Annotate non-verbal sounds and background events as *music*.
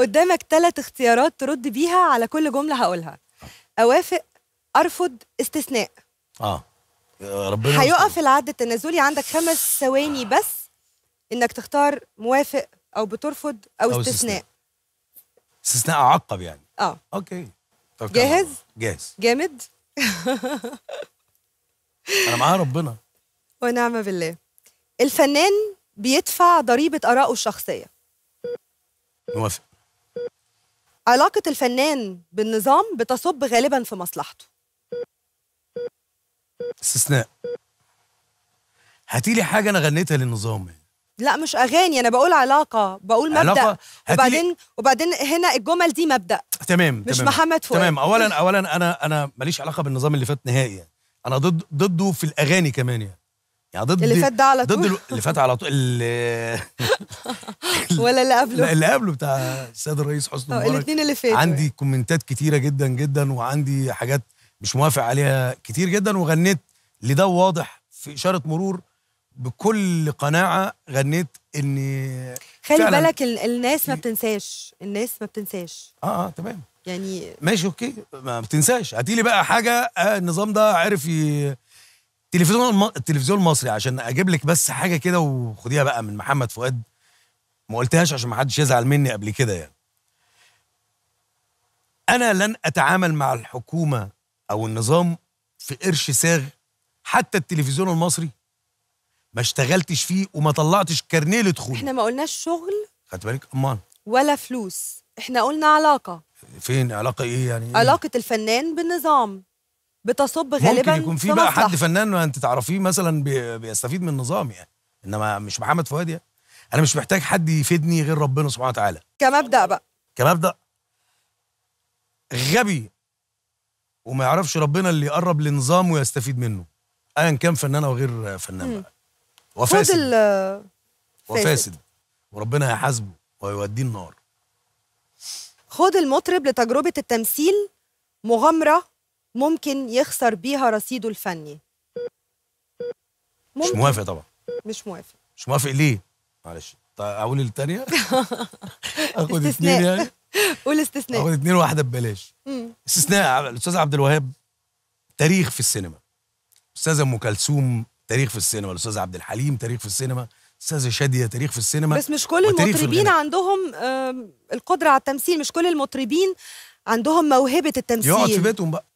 قدامك ثلاث اختيارات ترد بيها على كل جمله هقولها اوافق ارفض استثناء اه ربنا هيقف العد التنازلي عندك خمس ثواني بس انك تختار موافق او بترفض او, أو استثناء استثناء اعقب يعني اه اوكي طب جاهز جاهز جامد *laughs* انا معاه ربنا ونعم بالله الفنان بيدفع ضريبه ارائه الشخصيه موافق علاقة الفنان بالنظام بتصب غالبا في مصلحته استثناء هاتي لي حاجة أنا غنيتها للنظام لا مش أغاني أنا بقول علاقة بقول مبدأ علاقة وبعدين وبعدين هنا الجمل دي مبدأ تمام مش تمام. محمد فؤاد تمام أولا أولا أنا أنا ماليش علاقة بالنظام اللي فات نهائي يعني. أنا ضد ضده في الأغاني كمان يعني يعني ضد اللي فات ده على طول ضد اللي فات على طول اللي... *laughs* ولا اللي قبله اللي قبله بتاع السيد الرئيس حسني اه، مبارك الاثنين اللي فاتوا عندي كومنتات كتيره جدا جدا وعندي حاجات مش موافق عليها كتير جدا وغنيت لده واضح في اشاره مرور بكل قناعه غنيت اني خلي بالك الناس ما بتنساش الناس ما بتنساش اه اه تمام يعني ماشي اوكي ما بتنساش هاتي لي بقى حاجه آه، النظام ده عرف ي... التلفزيون الم... التلفزيون المصري عشان اجيب لك بس حاجه كده وخديها بقى من محمد فؤاد ما قلتهاش عشان ما حدش يزعل مني قبل كده يعني انا لن اتعامل مع الحكومه او النظام في قرش ساغ حتى التلفزيون المصري ما اشتغلتش فيه وما طلعتش كارنيه لدخول احنا ما قلناش شغل خدت بالك امان ولا فلوس احنا قلنا علاقه فين علاقه ايه يعني إيه؟ علاقه الفنان بالنظام بتصب غالبا ممكن يكون في بقى حد فنان انت تعرفيه مثلا بيستفيد من النظام يعني انما مش محمد فؤاد يعني انا مش محتاج حد يفيدني غير ربنا سبحانه وتعالى كمبدا بقى كمبدا غبي وما يعرفش ربنا اللي يقرب لنظام ويستفيد منه ايا كان فنان او غير فنان بقى وفاسد وفاسد وربنا هيحاسبه ويوديه النار خد المطرب لتجربه التمثيل مغامره ممكن يخسر بيها رصيده الفني ممكن. مش موافق طبعا مش موافق مش موافق ليه معلش طيب اقول الثانيه *laughs* اخد اثنين يعني قول استثناء اخد اثنين واحده ببلاش استثناء الاستاذ عبد الوهاب تاريخ في السينما استاذ ام كلثوم تاريخ في السينما الاستاذ عبد الحليم تاريخ في السينما استاذ شاديه تاريخ في السينما بس مش كل المطربين عندهم القدره على التمثيل مش كل المطربين عندهم موهبه التمثيل يقعد في بيتهم بقى